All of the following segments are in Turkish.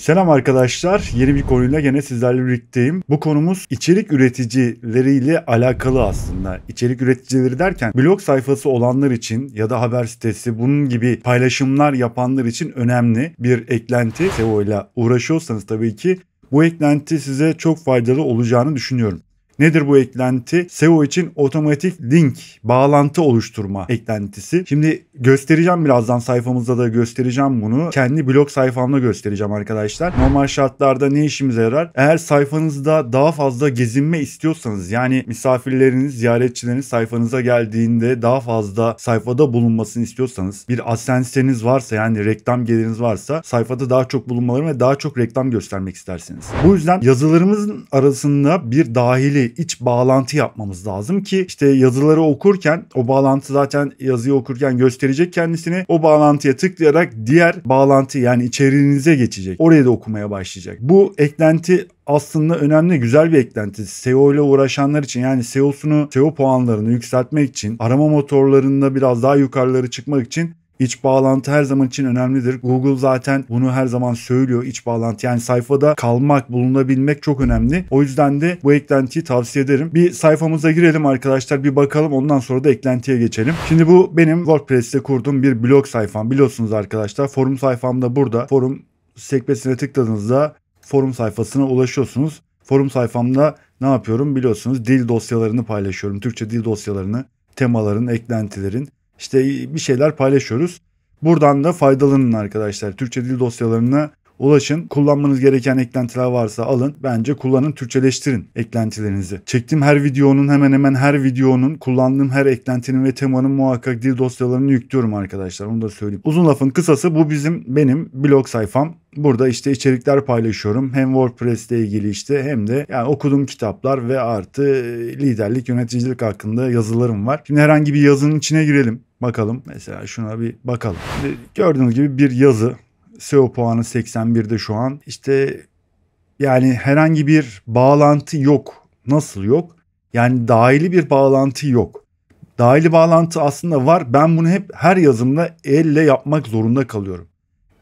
Selam arkadaşlar. Yeni bir konuyla gene sizlerle birlikteyim. Bu konumuz içerik üreticileriyle alakalı aslında. İçerik üreticileri derken blog sayfası olanlar için ya da haber sitesi bunun gibi paylaşımlar yapanlar için önemli bir eklenti. SEO ile uğraşıyorsanız tabii ki bu eklenti size çok faydalı olacağını düşünüyorum. Nedir bu eklenti? SEO için otomatik link, bağlantı oluşturma eklentisi. Şimdi göstereceğim birazdan sayfamızda da göstereceğim bunu. Kendi blog sayfamda göstereceğim arkadaşlar. Normal şartlarda ne işimize yarar? Eğer sayfanızda daha fazla gezinme istiyorsanız yani misafirleriniz, ziyaretçileriniz sayfanıza geldiğinde daha fazla sayfada bulunmasını istiyorsanız bir AdSense'iniz varsa yani reklam geliriniz varsa sayfada daha çok bulunmaları ve daha çok reklam göstermek istersiniz. Bu yüzden yazılarımızın arasında bir dahili iç bağlantı yapmamız lazım ki işte yazıları okurken o bağlantı zaten yazıyı okurken gösterecek kendisini. O bağlantıya tıklayarak diğer bağlantı yani içeriğinize geçecek. Oraya da okumaya başlayacak. Bu eklenti aslında önemli güzel bir eklenti. SEO ile uğraşanlar için yani SEO'sunu, SEO puanlarını yükseltmek için, arama motorlarında biraz daha yukarıları çıkmak için İç bağlantı her zaman için önemlidir. Google zaten bunu her zaman söylüyor iç bağlantı. Yani sayfada kalmak, bulunabilmek çok önemli. O yüzden de bu eklentiyi tavsiye ederim. Bir sayfamıza girelim arkadaşlar bir bakalım ondan sonra da eklentiye geçelim. Şimdi bu benim WordPress'te kurduğum bir blog sayfam. Biliyorsunuz arkadaşlar forum sayfam da burada. Forum sekmesine tıkladığınızda forum sayfasına ulaşıyorsunuz. Forum sayfamda ne yapıyorum biliyorsunuz dil dosyalarını paylaşıyorum. Türkçe dil dosyalarını, temaların, eklentilerin işte bir şeyler paylaşıyoruz. Buradan da faydalanın arkadaşlar. Türkçe dil dosyalarına ulaşın. Kullanmanız gereken eklentiler varsa alın. Bence kullanın, Türkçeleştirin eklentilerinizi. Çektiğim her videonun hemen hemen her videonun kullandığım her eklentinin ve temanın muhakkak dil dosyalarını yüklüyorum arkadaşlar. Onu da söyleyeyim. Uzun lafın kısası bu bizim benim blog sayfam. Burada işte içerikler paylaşıyorum. Hem WordPress ile ilgili işte hem de yani okuduğum kitaplar ve artı e, liderlik, yöneticilik hakkında yazılarım var. Şimdi herhangi bir yazının içine girelim. Bakalım mesela şuna bir bakalım. Şimdi gördüğünüz gibi bir yazı SEO puanı 81'de şu an. İşte yani herhangi bir bağlantı yok. Nasıl yok? Yani dahili bir bağlantı yok. Dahili bağlantı aslında var. Ben bunu hep her yazımda elle yapmak zorunda kalıyorum.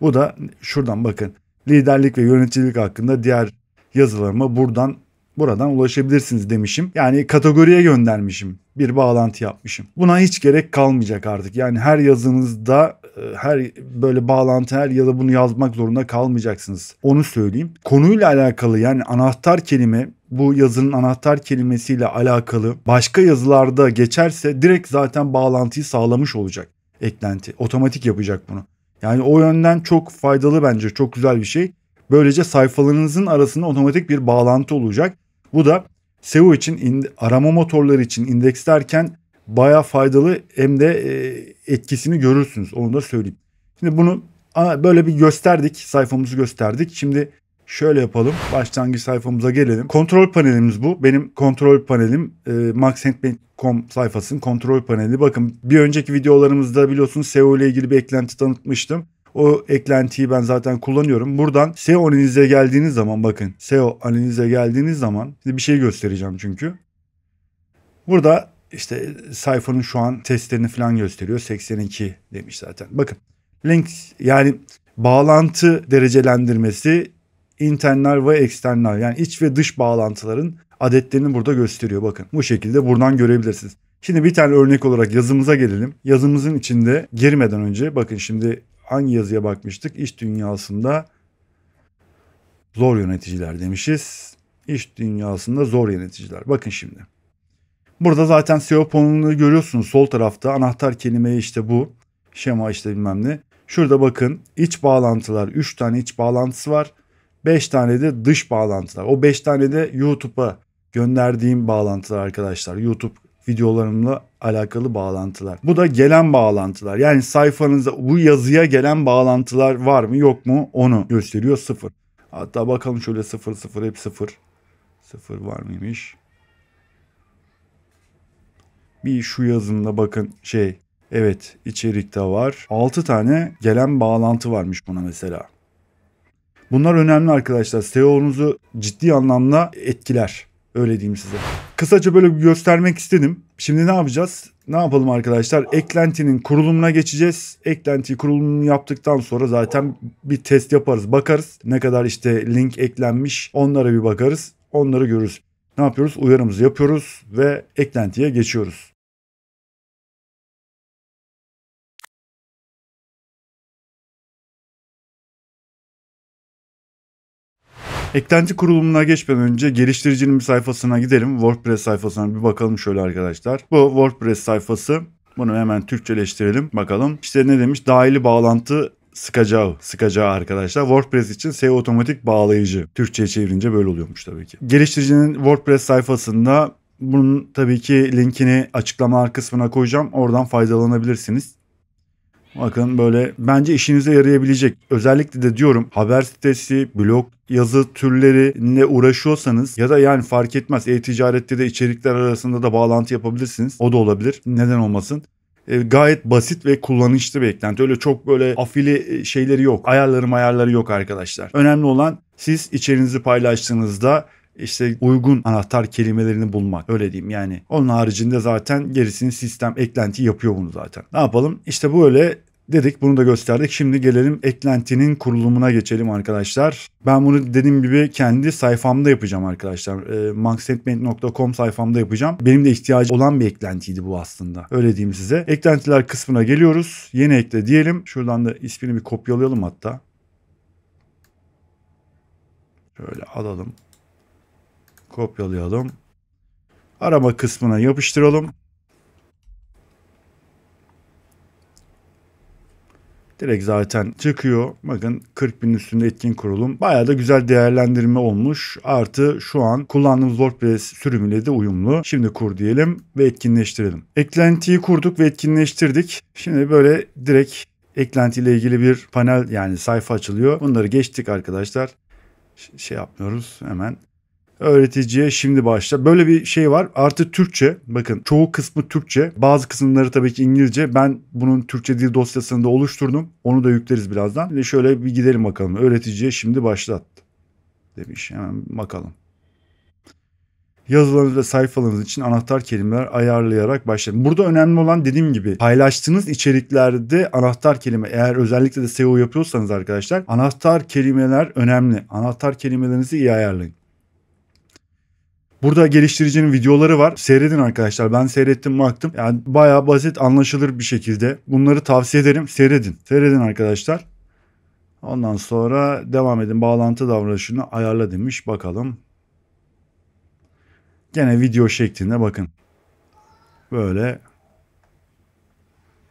Bu da şuradan bakın. Liderlik ve yöneticilik hakkında diğer yazılarıma buradan buradan ulaşabilirsiniz demişim. Yani kategoriye göndermişim bir bağlantı yapmışım. Buna hiç gerek kalmayacak artık. Yani her yazınızda e, her böyle bağlantı her ya da bunu yazmak zorunda kalmayacaksınız. Onu söyleyeyim. Konuyla alakalı yani anahtar kelime bu yazının anahtar kelimesiyle alakalı başka yazılarda geçerse direkt zaten bağlantıyı sağlamış olacak eklenti. Otomatik yapacak bunu. Yani o yönden çok faydalı bence çok güzel bir şey. Böylece sayfalarınızın arasında otomatik bir bağlantı olacak. Bu da SEO için arama motorları için indekslerken baya faydalı hem de e, etkisini görürsünüz. Onu da söyleyeyim. Şimdi bunu böyle bir gösterdik. Sayfamızı gösterdik. Şimdi şöyle yapalım. Başlangıç sayfamıza gelelim. Kontrol panelimiz bu. Benim kontrol panelim e, sayfasının kontrol paneli. Bakın bir önceki videolarımızda biliyorsunuz SEO ile ilgili bir eklenti tanıtmıştım. O eklentiyi ben zaten kullanıyorum. Buradan SEO analize geldiğiniz zaman bakın SEO analize geldiğiniz zaman şimdi bir şey göstereceğim çünkü. Burada işte sayfanın şu an testlerini falan gösteriyor. 82 demiş zaten. Bakın link yani bağlantı derecelendirmesi internal ve eksternal yani iç ve dış bağlantıların adetlerini burada gösteriyor. Bakın bu şekilde buradan görebilirsiniz. Şimdi bir tane örnek olarak yazımıza gelelim. Yazımızın içinde girmeden önce bakın şimdi hangi yazıya bakmıştık? İş dünyasında zor yöneticiler demişiz. İş dünyasında zor yöneticiler. Bakın şimdi. Burada zaten SEO panelini görüyorsunuz sol tarafta. Anahtar kelime işte bu. Şema işte bilmem ne. Şurada bakın iç bağlantılar. 3 tane iç bağlantısı var. 5 tane de dış bağlantılar. O 5 tane de YouTube'a gönderdiğim bağlantılar arkadaşlar. YouTube videolarımla alakalı bağlantılar. Bu da gelen bağlantılar. Yani sayfanıza bu yazıya gelen bağlantılar var mı yok mu onu gösteriyor sıfır. Hatta bakalım şöyle sıfır sıfır hep sıfır. Sıfır var mıymış? Bir şu yazımda bakın şey evet içerikte var. 6 tane gelen bağlantı varmış buna mesela. Bunlar önemli arkadaşlar. SEO'nuzu ciddi anlamda etkiler. Öyle diyeyim size. Kısaca böyle bir göstermek istedim. Şimdi ne yapacağız? Ne yapalım arkadaşlar? Eklentinin kurulumuna geçeceğiz. Eklenti kurulumunu yaptıktan sonra zaten bir test yaparız. Bakarız ne kadar işte link eklenmiş onlara bir bakarız. Onları görürüz. Ne yapıyoruz? Uyarımızı yapıyoruz ve eklentiye geçiyoruz. Eklenti kurulumuna geçmeden önce geliştiricinin bir sayfasına gidelim. WordPress sayfasına bir bakalım şöyle arkadaşlar. Bu WordPress sayfası. Bunu hemen Türkçeleştirelim bakalım. İşte ne demiş? Dahili bağlantı sıkacağı, sıkacağı arkadaşlar. WordPress için SEO otomatik bağlayıcı. Türkçe'ye çevirince böyle oluyormuş tabii ki. Geliştiricinin WordPress sayfasında bunun tabii ki linkini açıklamalar kısmına koyacağım. Oradan faydalanabilirsiniz. Bakın böyle bence işinize yarayabilecek. Özellikle de diyorum haber sitesi, blog, yazı türlerine uğraşıyorsanız ya da yani fark etmez e-ticarette de içerikler arasında da bağlantı yapabilirsiniz. O da olabilir. Neden olmasın? E, gayet basit ve kullanışlı bir eklenti. Öyle çok böyle afili e, şeyleri yok. Ayarları ayarları yok arkadaşlar. Önemli olan siz içerinizi paylaştığınızda işte uygun anahtar kelimelerini bulmak öyle diyeyim yani. Onun haricinde zaten gerisini sistem eklenti yapıyor bunu zaten. Ne yapalım? İşte öyle dedik bunu da gösterdik. Şimdi gelelim eklentinin kurulumuna geçelim arkadaşlar. Ben bunu dediğim gibi kendi sayfamda yapacağım arkadaşlar. E, ee, maxsetment.com sayfamda yapacağım. Benim de ihtiyacı olan bir eklentiydi bu aslında. Öyle diyeyim size. Eklentiler kısmına geliyoruz. Yeni ekle diyelim. Şuradan da ismini bir kopyalayalım hatta. Şöyle alalım kopyalayalım. Arama kısmına yapıştıralım. Direkt zaten çıkıyor. Bakın 40 bin üstünde etkin kurulum. Baya da güzel değerlendirme olmuş. Artı şu an kullandığımız WordPress sürümüyle de uyumlu. Şimdi kur diyelim ve etkinleştirelim. Eklentiyi kurduk ve etkinleştirdik. Şimdi böyle direkt eklentiyle ilgili bir panel yani sayfa açılıyor. Bunları geçtik arkadaşlar. Ş şey yapmıyoruz hemen öğreticiye şimdi başla. Böyle bir şey var. Artı Türkçe. Bakın çoğu kısmı Türkçe. Bazı kısımları tabii ki İngilizce. Ben bunun Türkçe dil dosyasını da oluşturdum. Onu da yükleriz birazdan. Ve şöyle bir gidelim bakalım. Öğreticiye şimdi başlat demiş. Hemen bakalım. Yazılarınız ve sayfalarınız için anahtar kelimeler ayarlayarak başlayın. Burada önemli olan dediğim gibi paylaştığınız içeriklerde anahtar kelime eğer özellikle de SEO yapıyorsanız arkadaşlar anahtar kelimeler önemli. Anahtar kelimelerinizi iyi ayarlayın. Burada geliştiricinin videoları var. Seyredin arkadaşlar. Ben seyrettim baktım. Yani bayağı basit anlaşılır bir şekilde. Bunları tavsiye ederim. Seyredin. Seyredin arkadaşlar. Ondan sonra devam edin. Bağlantı davranışını ayarla demiş. Bakalım. Gene video şeklinde bakın. Böyle.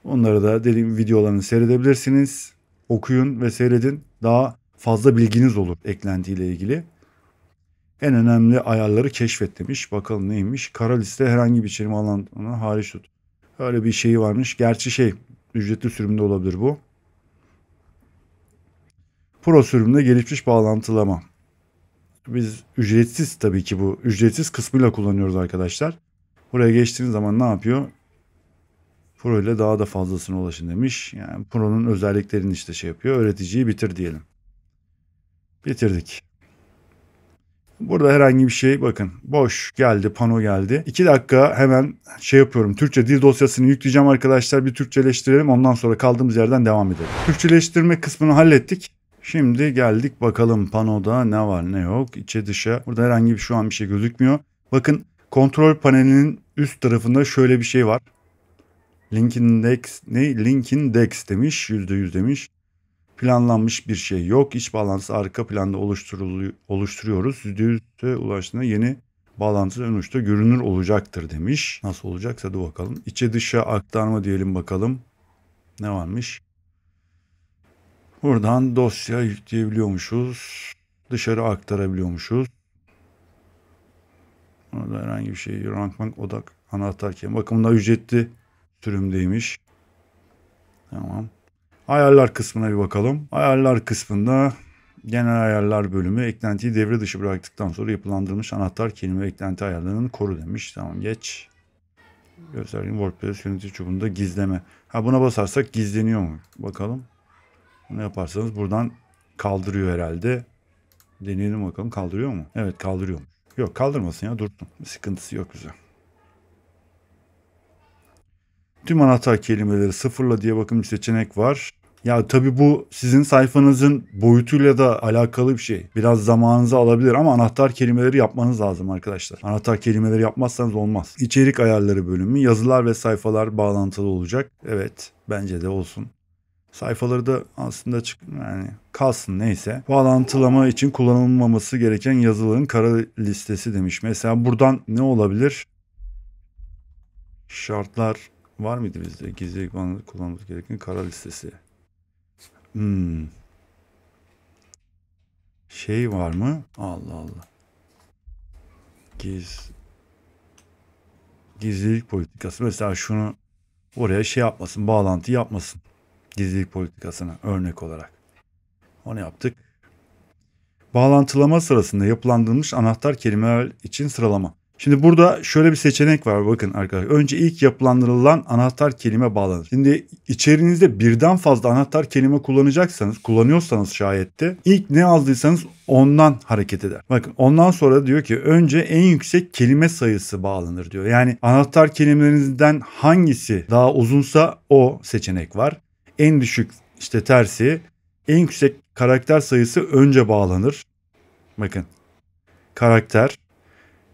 Onları da dediğim videolarını seyredebilirsiniz. Okuyun ve seyredin. Daha fazla bilginiz olur eklentiyle ilgili en önemli ayarları keşfet demiş. Bakalım neymiş. Kara liste herhangi bir içerim alanına hariç tut. Öyle bir şeyi varmış. Gerçi şey ücretli sürümde olabilir bu. Pro sürümde gelişmiş bağlantılama. Biz ücretsiz tabii ki bu ücretsiz kısmıyla kullanıyoruz arkadaşlar. Buraya geçtiğiniz zaman ne yapıyor? Pro ile daha da fazlasına ulaşın demiş. Yani Pro'nun özelliklerini işte şey yapıyor. Öğreticiyi bitir diyelim. Bitirdik. Burada herhangi bir şey bakın boş geldi pano geldi. 2 dakika hemen şey yapıyorum Türkçe dil dosyasını yükleyeceğim arkadaşlar bir Türkçeleştirelim ondan sonra kaldığımız yerden devam edelim. Türkçeleştirme kısmını hallettik. Şimdi geldik bakalım panoda ne var ne yok içe dışa. Burada herhangi bir şu an bir şey gözükmüyor. Bakın kontrol panelinin üst tarafında şöyle bir şey var. Linkin Dex ne? Linkin Dex demiş. %100 demiş planlanmış bir şey yok. İç bağlantısı arka planda oluşturuyoruz. %100'e ulaştığında yeni bağlantısı ön uçta görünür olacaktır demiş. Nasıl olacaksa da bakalım. İçe dışa aktarma diyelim bakalım. Ne varmış? Buradan dosya yükleyebiliyormuşuz. Dışarı aktarabiliyormuşuz. Orada herhangi bir şey rankbank odak anahtarken bakımında ücretli sürümdeymiş. Tamam. Ayarlar kısmına bir bakalım. Ayarlar kısmında genel ayarlar bölümü eklentiyi devre dışı bıraktıktan sonra yapılandırılmış anahtar kelime eklenti ayarlarının koru demiş. Tamam geç. Gösterdiğim WordPress yönetici çubuğunda gizleme. Ha buna basarsak gizleniyor mu? Bakalım. Ne yaparsanız buradan kaldırıyor herhalde. Deneyelim bakalım kaldırıyor mu? Evet kaldırıyor. Yok kaldırmasın ya dursun. Sıkıntısı yok güzel. Tüm anahtar kelimeleri sıfırla diye bakın bir seçenek var. Ya tabii bu sizin sayfanızın boyutuyla da alakalı bir şey. Biraz zamanınızı alabilir ama anahtar kelimeleri yapmanız lazım arkadaşlar. Anahtar kelimeleri yapmazsanız olmaz. İçerik ayarları bölümü yazılar ve sayfalar bağlantılı olacak. Evet bence de olsun. Sayfaları da aslında çık yani kalsın neyse. Bağlantılama için kullanılmaması gereken yazıların kara listesi demiş. Mesela buradan ne olabilir? Şartlar var mıydı bizde? Gizlilik kullanmamız gereken kara listesi. Hmm. Şey var mı? Allah Allah. Giz gizlilik politikası. Mesela şunu oraya şey yapmasın, bağlantı yapmasın. Gizlilik politikasına örnek olarak. Onu yaptık. Bağlantılama sırasında yapılandırılmış anahtar kelimeler için sıralama. Şimdi burada şöyle bir seçenek var bakın arkadaşlar. Önce ilk yapılandırılan anahtar kelime bağlanır. Şimdi içerinizde birden fazla anahtar kelime kullanacaksanız, kullanıyorsanız şayet de ilk ne yazdıysanız ondan hareket eder. Bakın ondan sonra diyor ki önce en yüksek kelime sayısı bağlanır diyor. Yani anahtar kelimelerinizden hangisi daha uzunsa o seçenek var. En düşük işte tersi en yüksek karakter sayısı önce bağlanır. Bakın karakter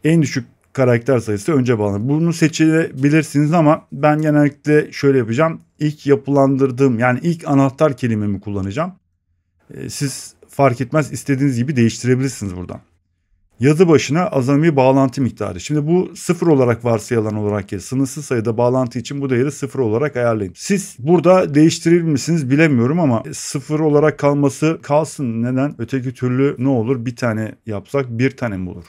en düşük karakter sayısı önce bağlanır. Bunu seçebilirsiniz ama ben genellikle şöyle yapacağım. İlk yapılandırdığım yani ilk anahtar kelimemi kullanacağım. Ee, siz fark etmez istediğiniz gibi değiştirebilirsiniz buradan. Yazı başına azami bağlantı miktarı. Şimdi bu sıfır olarak varsayılan olarak ya sınırsız sayıda bağlantı için bu değeri sıfır olarak ayarlayın. Siz burada değiştirir misiniz bilemiyorum ama sıfır olarak kalması kalsın. Neden? Öteki türlü ne olur? Bir tane yapsak bir tane mi olur?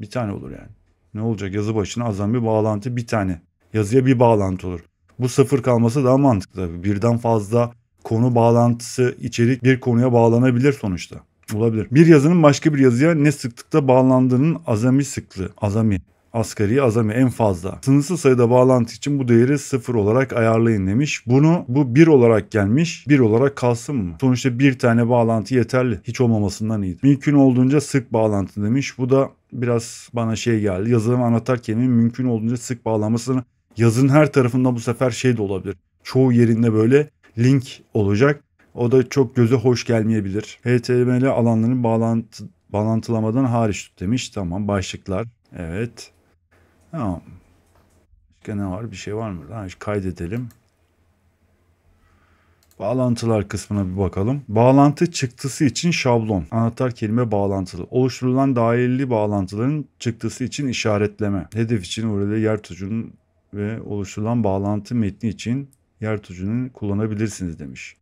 Bir tane olur yani. Ne olacak yazı başına azami bir bağlantı bir tane. Yazıya bir bağlantı olur. Bu sıfır kalması daha mantıklı tabii. Birden fazla konu bağlantısı içerik bir konuya bağlanabilir sonuçta. Olabilir. Bir yazının başka bir yazıya ne sıklıkta bağlandığının azami sıklığı. Azami asgari azami en fazla. Sınırsız sayıda bağlantı için bu değeri 0 olarak ayarlayın demiş. Bunu bu 1 olarak gelmiş. 1 olarak kalsın mı? Sonuçta bir tane bağlantı yeterli. Hiç olmamasından iyi. Mümkün olduğunca sık bağlantı demiş. Bu da biraz bana şey geldi. Yazılım anahtar kelimenin mümkün olduğunca sık bağlanmasını yazın her tarafında bu sefer şey de olabilir. Çoğu yerinde böyle link olacak. O da çok göze hoş gelmeyebilir. HTML alanlarının bağlantı, bağlantılamadan hariç tut demiş. Tamam başlıklar. Evet. Tamam. Başka ne var? Bir şey var mı? Ha, kaydedelim. Bağlantılar kısmına bir bakalım. Bağlantı çıktısı için şablon. Anahtar kelime bağlantılı. Oluşturulan dahilli bağlantıların çıktısı için işaretleme. Hedef için URL yer tutucunun ve oluşturulan bağlantı metni için yer tutucunu kullanabilirsiniz demiş.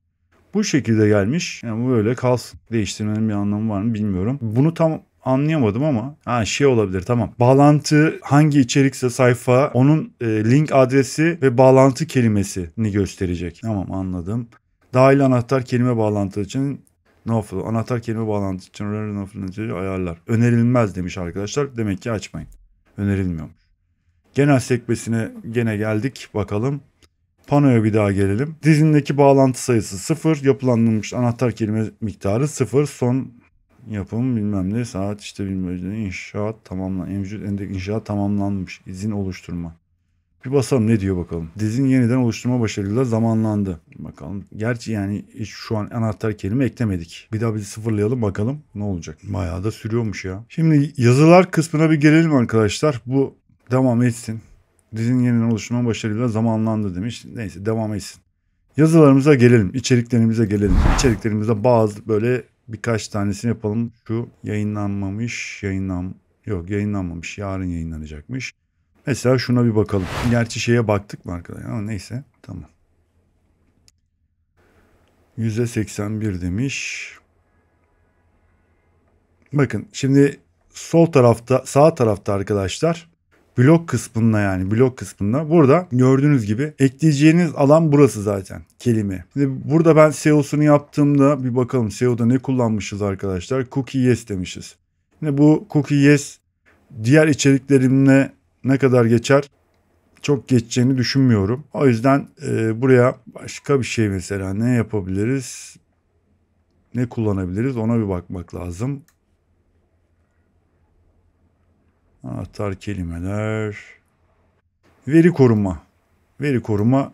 Bu şekilde gelmiş. Yani bu böyle kalsın. Değiştirmenin bir anlamı var mı bilmiyorum. Bunu tam anlayamadım ama ha şey olabilir tamam. Bağlantı hangi içerikse sayfa onun e, link adresi ve bağlantı kelimesini gösterecek. Tamam anladım. Dahil anahtar kelime bağlantı için noflu anahtar kelime bağlantı için noflu ayarlar. Önerilmez demiş arkadaşlar. Demek ki açmayın. Önerilmiyormuş. Genel sekmesine gene geldik bakalım. Panoya bir daha gelelim. Dizindeki bağlantı sayısı 0, yapılandırılmış anahtar kelime miktarı 0, son yapım bilmem ne saat işte bilmem ne inşaat tamamlan mevcut endek inşaat tamamlanmış izin oluşturma. Bir basalım ne diyor bakalım. Dizin yeniden oluşturma başarıyla zamanlandı. Bakalım. Gerçi yani hiç şu an anahtar kelime eklemedik. Bir daha bizi sıfırlayalım bakalım ne olacak. Bayağı da sürüyormuş ya. Şimdi yazılar kısmına bir gelelim arkadaşlar. Bu devam etsin. Dizin yeniden oluşturma başarıyla zamanlandı demiş. Neyse devam etsin. Yazılarımıza gelelim. içeriklerimize gelelim. İçeriklerimizde bazı böyle birkaç tanesini yapalım. Şu yayınlanmamış, yayınlan yok yayınlanmamış, yarın yayınlanacakmış. Mesela şuna bir bakalım. Gerçi şeye baktık mı arkadaşlar ama neyse tamam. %81 demiş. Bakın şimdi sol tarafta sağ tarafta arkadaşlar blok kısmında yani blok kısmında burada gördüğünüz gibi ekleyeceğiniz alan burası zaten kelime. Şimdi burada ben SEO'sunu yaptığımda bir bakalım SEO'da ne kullanmışız arkadaşlar. Cookie yes demişiz. Şimdi bu cookie yes diğer içeriklerimle ne kadar geçer çok geçeceğini düşünmüyorum. O yüzden e, buraya başka bir şey mesela ne yapabiliriz? Ne kullanabiliriz? Ona bir bakmak lazım. Anahtar kelimeler. Veri koruma. Veri koruma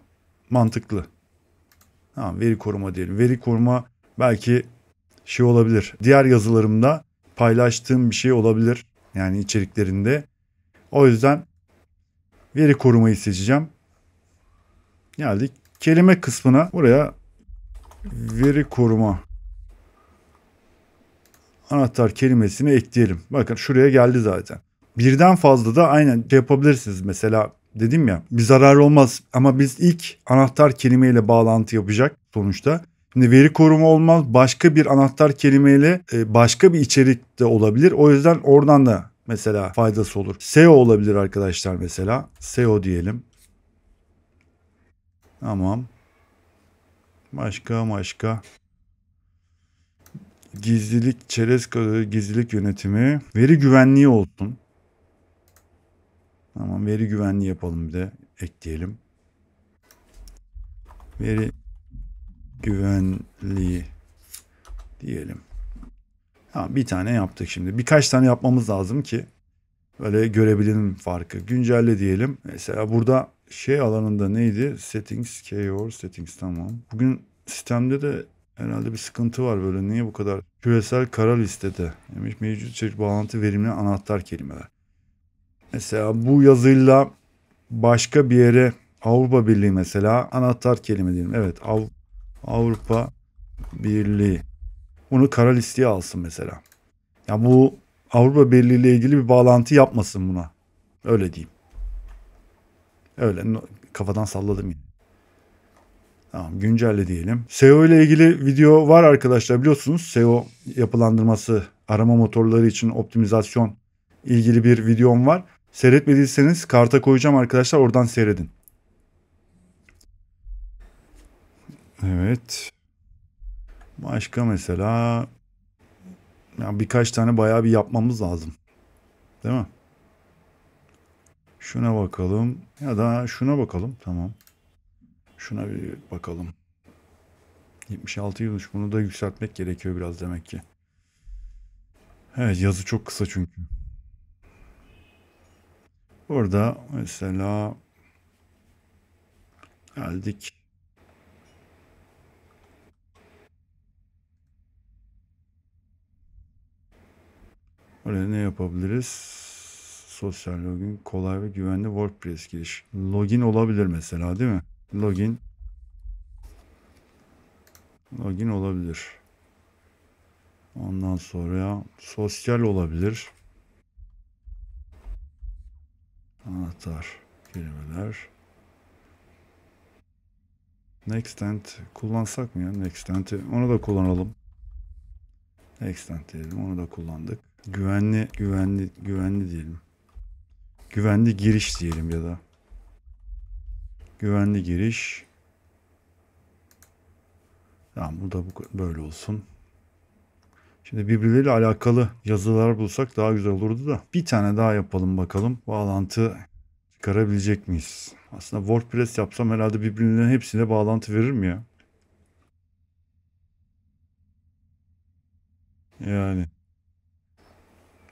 mantıklı. Ha, veri koruma diyelim. Veri koruma belki şey olabilir. Diğer yazılarımda paylaştığım bir şey olabilir. Yani içeriklerinde. O yüzden veri korumayı seçeceğim. Geldik kelime kısmına. Buraya veri koruma anahtar kelimesini ekleyelim. Bakın şuraya geldi zaten. Birden fazla da aynen şey yapabilirsiniz mesela dedim ya bir zarar olmaz ama biz ilk anahtar kelimeyle bağlantı yapacak sonuçta. Şimdi veri koruma olmaz başka bir anahtar kelimeyle e, başka bir içerik de olabilir. O yüzden oradan da mesela faydası olur. SEO olabilir arkadaşlar mesela. SEO diyelim. Tamam. Başka başka. Gizlilik çerez gizlilik yönetimi. Veri güvenliği olsun. Tamam veri güvenliği yapalım bir de ekleyelim. Veri güvenliği diyelim. Tamam bir tane yaptık şimdi. Birkaç tane yapmamız lazım ki böyle görebilelim farkı. Güncelle diyelim. Mesela burada şey alanında neydi? Settings, keyword settings tamam. Bugün sistemde de herhalde bir sıkıntı var böyle. Niye bu kadar küresel kara listede? Demiş mevcut içerik bağlantı verimli anahtar kelimeler. Mesela bu yazıyla başka bir yere Avrupa Birliği mesela anahtar kelime diyelim. Evet Av Avrupa Birliği. Bunu kara listeye alsın mesela. Ya bu Avrupa Birliği ile ilgili bir bağlantı yapmasın buna. Öyle diyeyim. Öyle kafadan salladım yani. Tamam güncelle diyelim. SEO ile ilgili video var arkadaşlar biliyorsunuz. SEO yapılandırması arama motorları için optimizasyon ilgili bir videom var. Seyretmediyseniz karta koyacağım arkadaşlar oradan seyredin. Evet. Başka mesela ya birkaç tane bayağı bir yapmamız lazım. Değil mi? Şuna bakalım. Ya da şuna bakalım. Tamam. Şuna bir bakalım. 76 yılmış. Bunu da yükseltmek gerekiyor biraz demek ki. Evet yazı çok kısa çünkü. Burada mesela geldik. Buraya ne yapabiliriz? Sosyal login, kolay ve güvenli WordPress giriş. Login olabilir mesela değil mi? Login. Login olabilir. Ondan sonra ya sosyal olabilir anahtar kelimeler. Nextend kullansak mı ya? Nextend'i onu da kullanalım. Nextend diyelim onu da kullandık. Güvenli güvenli güvenli diyelim. Güvenli giriş diyelim ya da. Güvenli giriş. Tamam bu da böyle olsun. Şimdi birbirleriyle alakalı yazılar bulsak daha güzel olurdu da. Bir tane daha yapalım bakalım. Bağlantı çıkarabilecek miyiz? Aslında WordPress yapsam herhalde birbirinin hepsine bağlantı verir mi ya? Yani.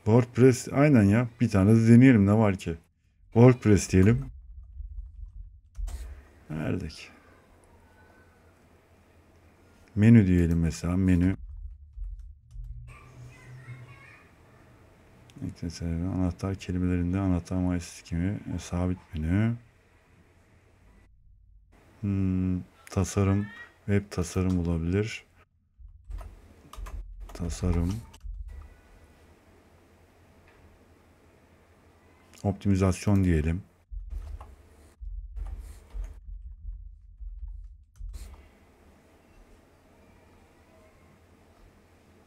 WordPress aynen ya. Bir tane de deneyelim ne var ki. WordPress diyelim. Verdik. Menü diyelim mesela menü. Ekle sebebi anahtar kelimelerinde anahtar mayası kimi e, sabit menü. Hmm, tasarım web tasarım olabilir. Tasarım. Optimizasyon diyelim.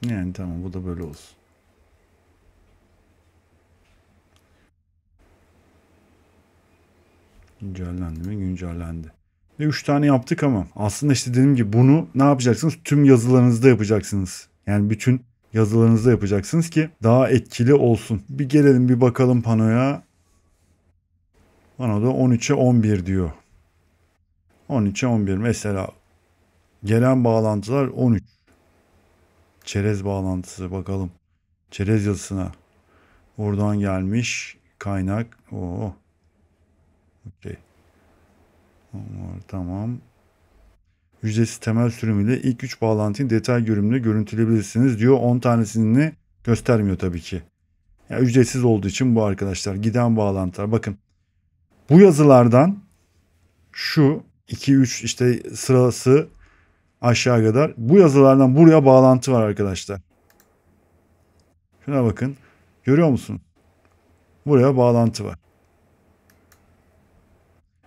Yani tamam bu da böyle olsun. Güncellendi mi? Güncellendi. Ve 3 tane yaptık ama aslında işte dediğim gibi bunu ne yapacaksınız? Tüm yazılarınızda yapacaksınız. Yani bütün yazılarınızda yapacaksınız ki daha etkili olsun. Bir gelelim bir bakalım panoya. Panoda 13'e 11 diyor. 13'e 11 mesela gelen bağlantılar 13. Çerez bağlantısı bakalım. Çerez yazısına. Oradan gelmiş kaynak. Oo. Okey. Tamam, tamam. Ücretsiz temel sürümüyle ilk 3 bağlantıyı detay görünümle görüntüleyebilirsiniz diyor. 10 tanesini göstermiyor tabii ki. Yani ücretsiz olduğu için bu arkadaşlar giden bağlantılar. Bakın bu yazılardan şu 2-3 işte sırası aşağı kadar. Bu yazılardan buraya bağlantı var arkadaşlar. Şuna bakın. Görüyor musun? Buraya bağlantı var.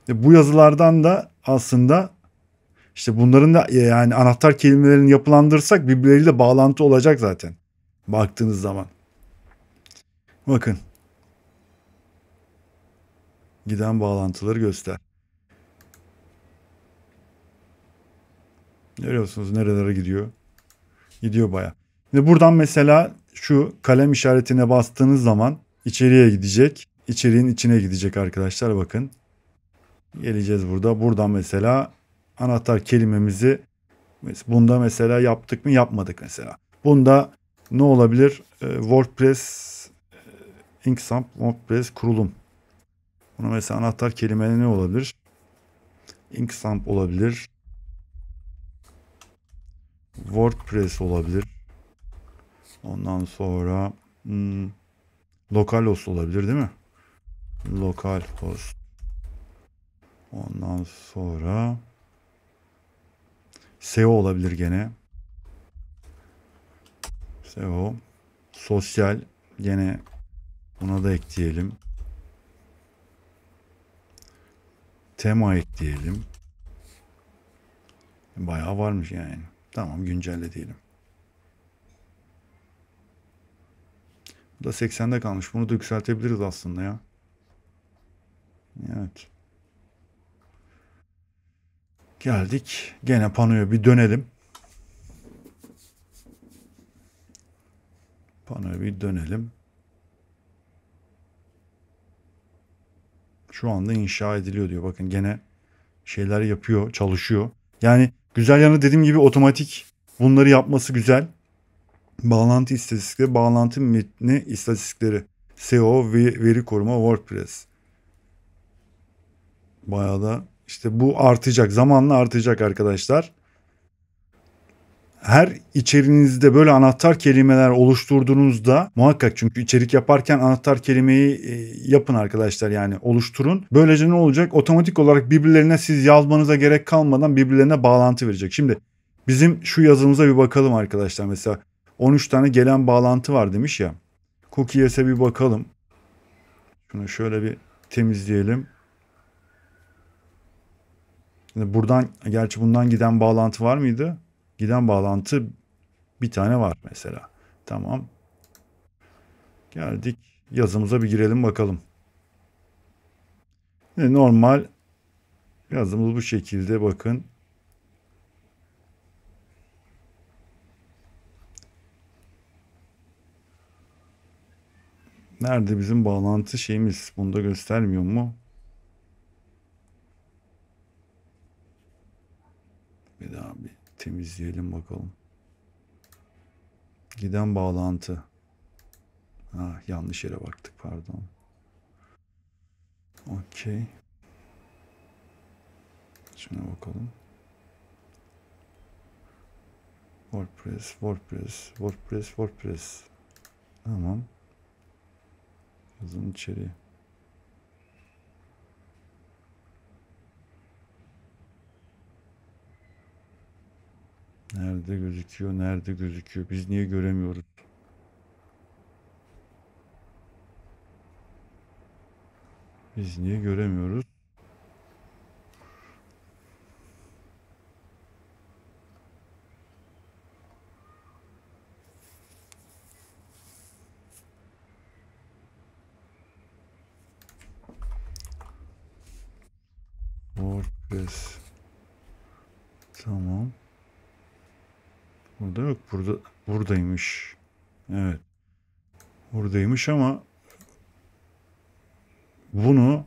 E, bu yazılardan da aslında işte bunların da e, yani anahtar kelimelerini yapılandırırsak birbirleriyle bağlantı olacak zaten. Baktığınız zaman. Bakın. Giden bağlantıları göster. Görüyorsunuz nerelere gidiyor. Gidiyor baya. Şimdi buradan mesela şu kalem işaretine bastığınız zaman içeriye gidecek. İçeriğin içine gidecek arkadaşlar bakın geleceğiz burada. Buradan mesela anahtar kelimemizi bunda mesela yaptık mı yapmadık mesela. Bunda ne olabilir? Ee, WordPress e, Inkscape WordPress kurulum. bunu mesela anahtar kelime ne olabilir? Inkscape olabilir. WordPress olabilir. Ondan sonra hmm, localhost olabilir değil mi? Localhost. Ondan sonra SEO olabilir gene. SEO. Sosyal. Gene buna da ekleyelim. Tema ekleyelim. Bayağı varmış yani. Tamam güncelle diyelim. Bu da 80'de kalmış. Bunu da yükseltebiliriz aslında ya. Evet. Geldik. Gene panoya bir dönelim. Panoya bir dönelim. Şu anda inşa ediliyor diyor. Bakın gene şeyler yapıyor, çalışıyor. Yani güzel yanı dediğim gibi otomatik bunları yapması güzel. Bağlantı istatistikleri, bağlantı metni istatistikleri. SEO ve veri koruma WordPress. Bayağı da işte bu artacak. Zamanla artacak arkadaşlar. Her içeriğinizde böyle anahtar kelimeler oluşturduğunuzda muhakkak çünkü içerik yaparken anahtar kelimeyi e, yapın arkadaşlar yani oluşturun. Böylece ne olacak? Otomatik olarak birbirlerine siz yazmanıza gerek kalmadan birbirlerine bağlantı verecek. Şimdi bizim şu yazımıza bir bakalım arkadaşlar. Mesela 13 tane gelen bağlantı var demiş ya. Cookie's'e bir bakalım. Şunu şöyle bir temizleyelim. Şimdi buradan gerçi bundan giden bağlantı var mıydı? Giden bağlantı bir tane var mesela. Tamam. Geldik. Yazımıza bir girelim bakalım. Şimdi normal yazımız bu şekilde bakın. Nerede bizim bağlantı şeyimiz? Bunu da göstermiyor mu? Bir daha bir temizleyelim bakalım. Giden bağlantı. Ha, yanlış yere baktık pardon. Okey. Şuna bakalım. WordPress, WordPress, WordPress, WordPress. Tamam. Yazın içeriye. Nerede gözüküyor? Nerede gözüküyor? Biz niye göremiyoruz? Biz niye göremiyoruz? buradaymış. Evet. Buradaymış ama bunu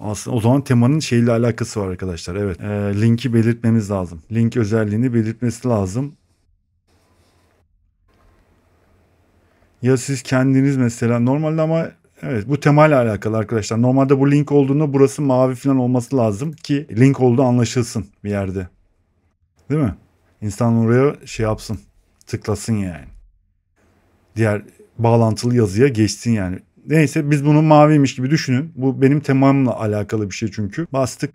aslında o zaman temanın şeyle alakası var arkadaşlar. Evet. E, linki belirtmemiz lazım. Link özelliğini belirtmesi lazım. Ya siz kendiniz mesela normalde ama evet bu temayla alakalı arkadaşlar. Normalde bu link olduğunda burası mavi falan olması lazım ki link olduğu anlaşılsın bir yerde. Değil mi? İnsan oraya şey yapsın tıklasın yani. Diğer bağlantılı yazıya geçsin yani. Neyse biz bunu maviymiş gibi düşünün. Bu benim temamla alakalı bir şey çünkü. Bastık.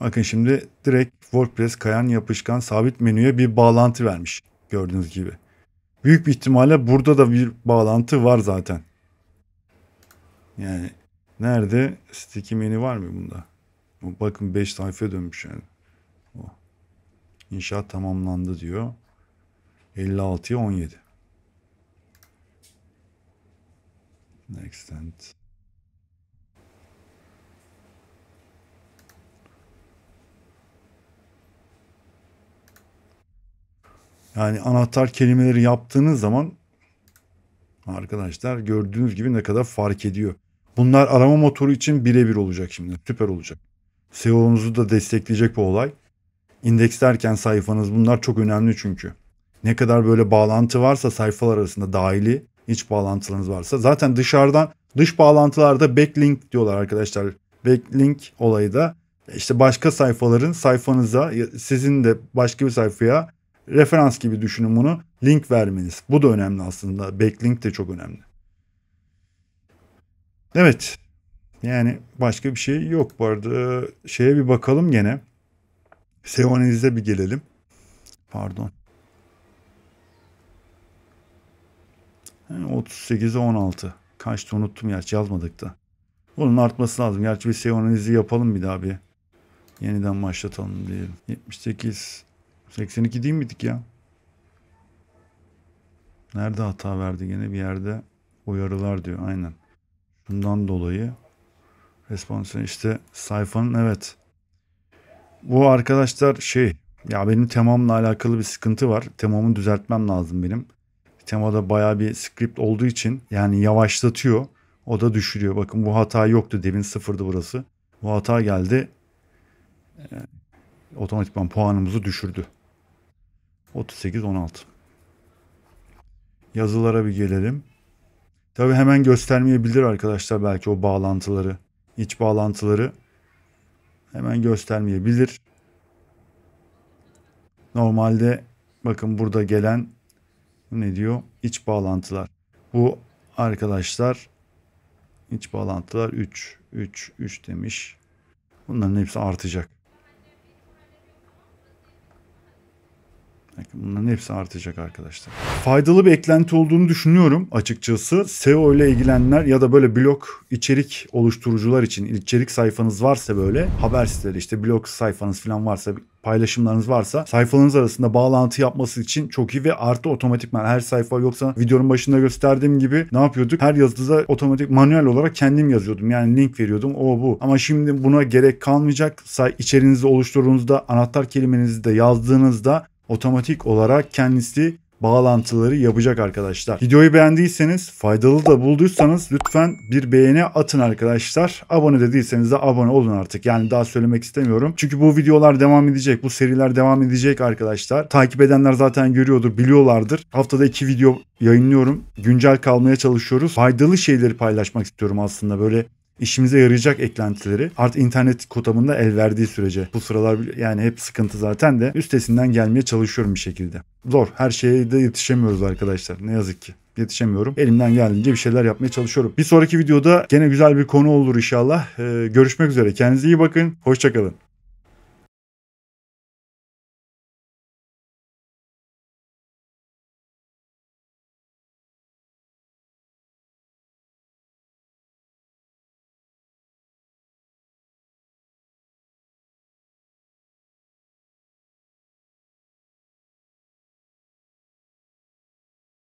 Bakın şimdi direkt WordPress kayan yapışkan sabit menüye bir bağlantı vermiş gördüğünüz gibi. Büyük bir ihtimalle burada da bir bağlantı var zaten. Yani nerede sticky menü var mı bunda? Bakın 5 sayfaya dönmüş yani. Oh. İnşaat tamamlandı diyor. 56'ya 17. Next end. Yani anahtar kelimeleri yaptığınız zaman arkadaşlar gördüğünüz gibi ne kadar fark ediyor. Bunlar arama motoru için birebir olacak şimdi. Süper olacak. SEO'nuzu da destekleyecek bu olay. İndekslerken sayfanız bunlar çok önemli çünkü ne kadar böyle bağlantı varsa sayfalar arasında dahili iç bağlantılarınız varsa zaten dışarıdan dış bağlantılarda backlink diyorlar arkadaşlar. Backlink olayı da işte başka sayfaların sayfanıza sizin de başka bir sayfaya referans gibi düşünün bunu link vermeniz. Bu da önemli aslında. Backlink de çok önemli. Evet. Yani başka bir şey yok bu arada. Şeye bir bakalım gene. SEO'nize bir gelelim. Pardon. 38'e 16. Kaçtı unuttum ya, yazmadık da. Bunun artması lazım. Gerçi bir SEO analizi yapalım bir daha bir. Yeniden başlatalım diyelim. 78, 82 değil miydik ya? Nerede hata verdi gene bir yerde uyarılar diyor aynen. Bundan dolayı responsive işte sayfanın evet. Bu arkadaşlar şey ya benim temamla alakalı bir sıkıntı var. Temamı düzeltmem lazım benim temada baya bir script olduğu için yani yavaşlatıyor. O da düşürüyor. Bakın bu hata yoktu. Demin sıfırdı burası. Bu hata geldi. E, otomatikman puanımızı düşürdü. 38-16. Yazılara bir gelelim. Tabi hemen göstermeyebilir arkadaşlar belki o bağlantıları. iç bağlantıları hemen göstermeyebilir. Normalde bakın burada gelen ne diyor? İç bağlantılar. Bu arkadaşlar iç bağlantılar 3 3 3 demiş. Bunların hepsi artacak. Bunların hepsi artacak arkadaşlar. Faydalı bir eklenti olduğunu düşünüyorum açıkçası. SEO ile ilgilenenler ya da böyle blog içerik oluşturucular için içerik sayfanız varsa böyle haber siteleri işte blog sayfanız falan varsa paylaşımlarınız varsa sayfalarınız arasında bağlantı yapması için çok iyi ve artı otomatikman her sayfa yoksa videonun başında gösterdiğim gibi ne yapıyorduk? Her yazıda otomatik manuel olarak kendim yazıyordum. Yani link veriyordum. O bu. Ama şimdi buna gerek kalmayacak. Say içerinizi oluşturduğunuzda anahtar kelimenizi de yazdığınızda otomatik olarak kendisi bağlantıları yapacak arkadaşlar. Videoyu beğendiyseniz, faydalı da bulduysanız lütfen bir beğeni atın arkadaşlar. Abone de değilseniz de abone olun artık. Yani daha söylemek istemiyorum. Çünkü bu videolar devam edecek, bu seriler devam edecek arkadaşlar. Takip edenler zaten görüyordur, biliyorlardır. Haftada iki video yayınlıyorum. Güncel kalmaya çalışıyoruz. Faydalı şeyleri paylaşmak istiyorum aslında. Böyle işimize yarayacak eklentileri art internet kotamında el verdiği sürece bu sıralar yani hep sıkıntı zaten de üstesinden gelmeye çalışıyorum bir şekilde. Zor. Her şeye de yetişemiyoruz arkadaşlar. Ne yazık ki yetişemiyorum. Elimden geldiğince bir şeyler yapmaya çalışıyorum. Bir sonraki videoda gene güzel bir konu olur inşallah. Ee, görüşmek üzere. Kendinize iyi bakın. Hoşçakalın.